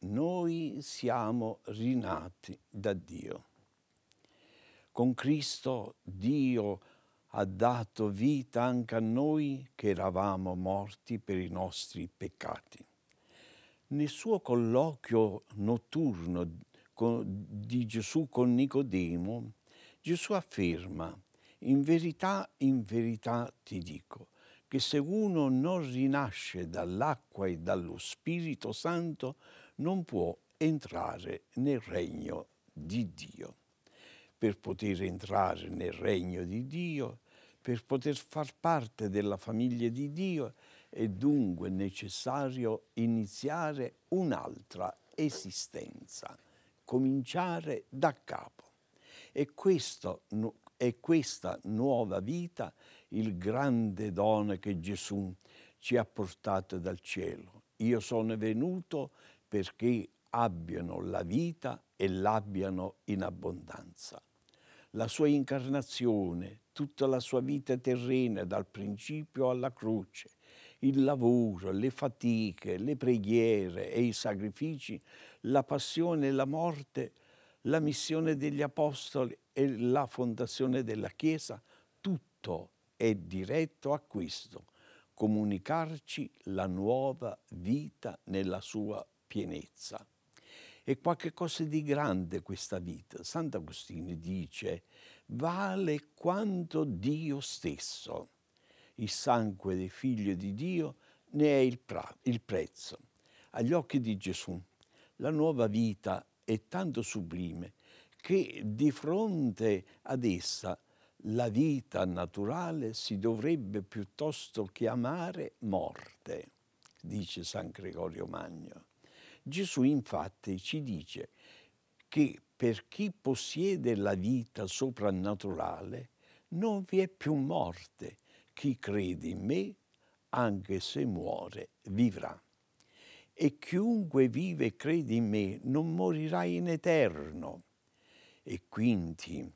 Noi siamo rinati da Dio. Con Cristo Dio ha dato vita anche a noi che eravamo morti per i nostri peccati. Nel suo colloquio notturno di Gesù con Nicodemo, Gesù afferma in verità, in verità ti dico che se uno non rinasce dall'acqua e dallo Spirito Santo, non può entrare nel regno di Dio. Per poter entrare nel regno di Dio, per poter far parte della famiglia di Dio, è dunque necessario iniziare un'altra esistenza, cominciare da capo. E questo, è questa nuova vita il grande dono che Gesù ci ha portato dal cielo. Io sono venuto perché abbiano la vita e l'abbiano in abbondanza. La sua incarnazione, tutta la sua vita terrena dal principio alla croce, il lavoro, le fatiche, le preghiere e i sacrifici, la passione e la morte, la missione degli apostoli e la fondazione della Chiesa, tutto è diretto a questo, comunicarci la nuova vita nella sua pienezza. È qualcosa di grande questa vita. Sant'Agostino dice, vale quanto Dio stesso. Il sangue del figlio di Dio ne è il, il prezzo. Agli occhi di Gesù, la nuova vita è tanto sublime che di fronte ad essa la vita naturale si dovrebbe piuttosto chiamare morte, dice San Gregorio Magno. Gesù infatti ci dice che per chi possiede la vita soprannaturale non vi è più morte. Chi crede in me, anche se muore, vivrà. E chiunque vive e crede in me non morirà in eterno. E quindi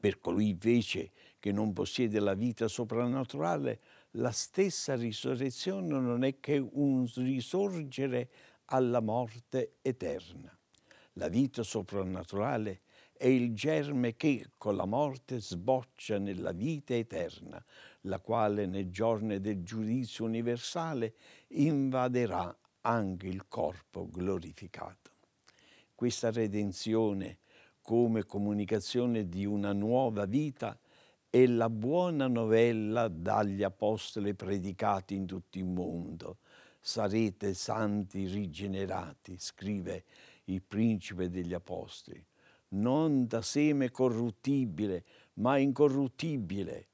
per colui invece che non possiede la vita soprannaturale, la stessa risurrezione non è che un risorgere alla morte eterna. La vita soprannaturale è il germe che con la morte sboccia nella vita eterna, la quale nei giorni del giudizio universale invaderà anche il corpo glorificato. Questa redenzione come comunicazione di una nuova vita è la buona novella dagli apostoli predicati in tutto il mondo. Sarete santi rigenerati, scrive il principe degli apostoli, non da seme corruttibile, ma incorruttibile.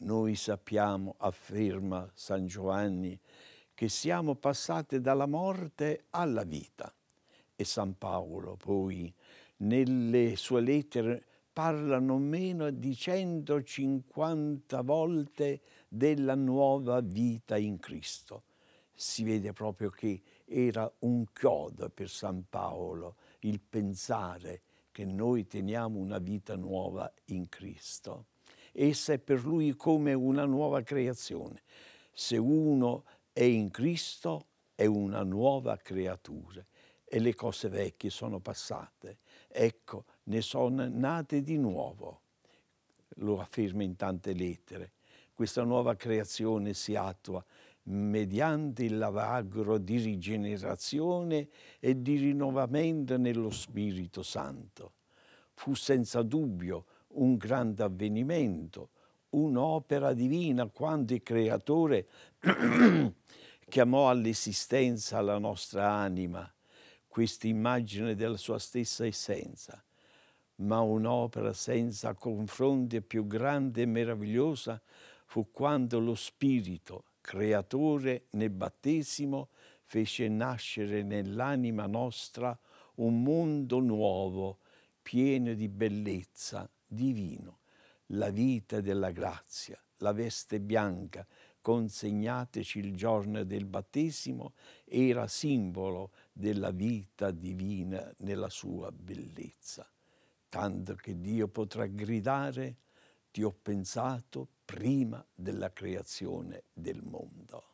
Noi sappiamo, afferma San Giovanni, che siamo passati dalla morte alla vita. E San Paolo poi nelle sue lettere parlano meno di 150 volte della nuova vita in Cristo. Si vede proprio che era un chiodo per San Paolo il pensare che noi teniamo una vita nuova in Cristo. Essa è per lui come una nuova creazione. Se uno è in Cristo è una nuova creatura e le cose vecchie sono passate Ecco, ne sono nate di nuovo, lo afferma in tante lettere. Questa nuova creazione si attua mediante il lavagro di rigenerazione e di rinnovamento nello Spirito Santo. Fu senza dubbio un grande avvenimento, un'opera divina quando il Creatore chiamò all'esistenza la nostra anima questa immagine della sua stessa essenza, ma un'opera senza confronti più grande e meravigliosa fu quando lo Spirito, creatore nel battesimo, fece nascere nell'anima nostra un mondo nuovo, pieno di bellezza, divino, la vita della grazia, la veste bianca consegnateci il giorno del battesimo, era simbolo della vita divina nella sua bellezza, tanto che Dio potrà gridare ti ho pensato prima della creazione del mondo.